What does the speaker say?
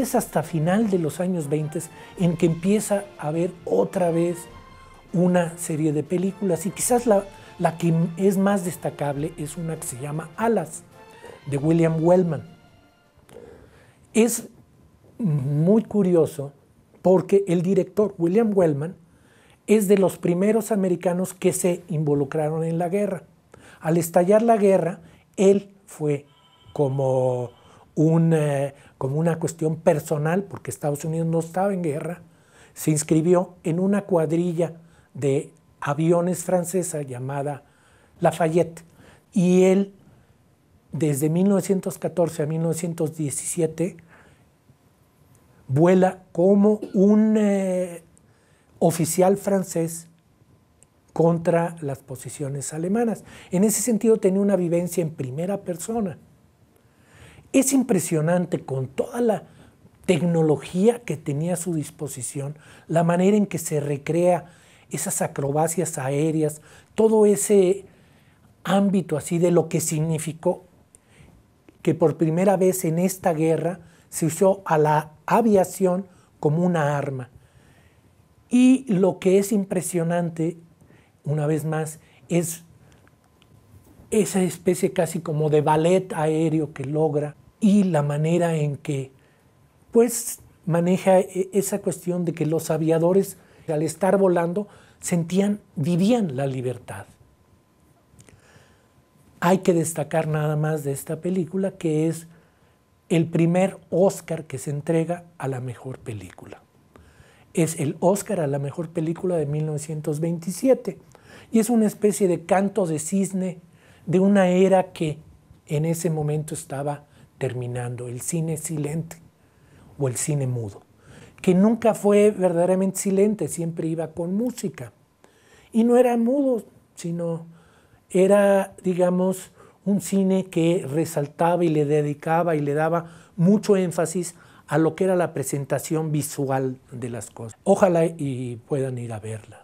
es hasta final de los años 20 en que empieza a haber otra vez una serie de películas y quizás la, la que es más destacable es una que se llama Alas, de William Wellman. Es muy curioso porque el director William Wellman es de los primeros americanos que se involucraron en la guerra. Al estallar la guerra, él fue como eh, como una cuestión personal, porque Estados Unidos no estaba en guerra, se inscribió en una cuadrilla de aviones francesa llamada Lafayette. Y él, desde 1914 a 1917, vuela como un eh, oficial francés contra las posiciones alemanas. En ese sentido tenía una vivencia en primera persona. Es impresionante con toda la tecnología que tenía a su disposición, la manera en que se recrea esas acrobacias aéreas, todo ese ámbito así de lo que significó que por primera vez en esta guerra se usó a la aviación como una arma. Y lo que es impresionante, una vez más, es esa especie casi como de ballet aéreo que logra y la manera en que pues maneja e, esa cuestión de que los aviadores al estar volando sentían, vivían la libertad. Hay que destacar nada más de esta película que es el primer Oscar que se entrega a la mejor película. Es el Oscar a la mejor película de 1927 y es una especie de canto de cisne de una era que en ese momento estaba terminando, el cine silente o el cine mudo, que nunca fue verdaderamente silente, siempre iba con música. Y no era mudo, sino era, digamos, un cine que resaltaba y le dedicaba y le daba mucho énfasis a lo que era la presentación visual de las cosas. Ojalá y puedan ir a verla.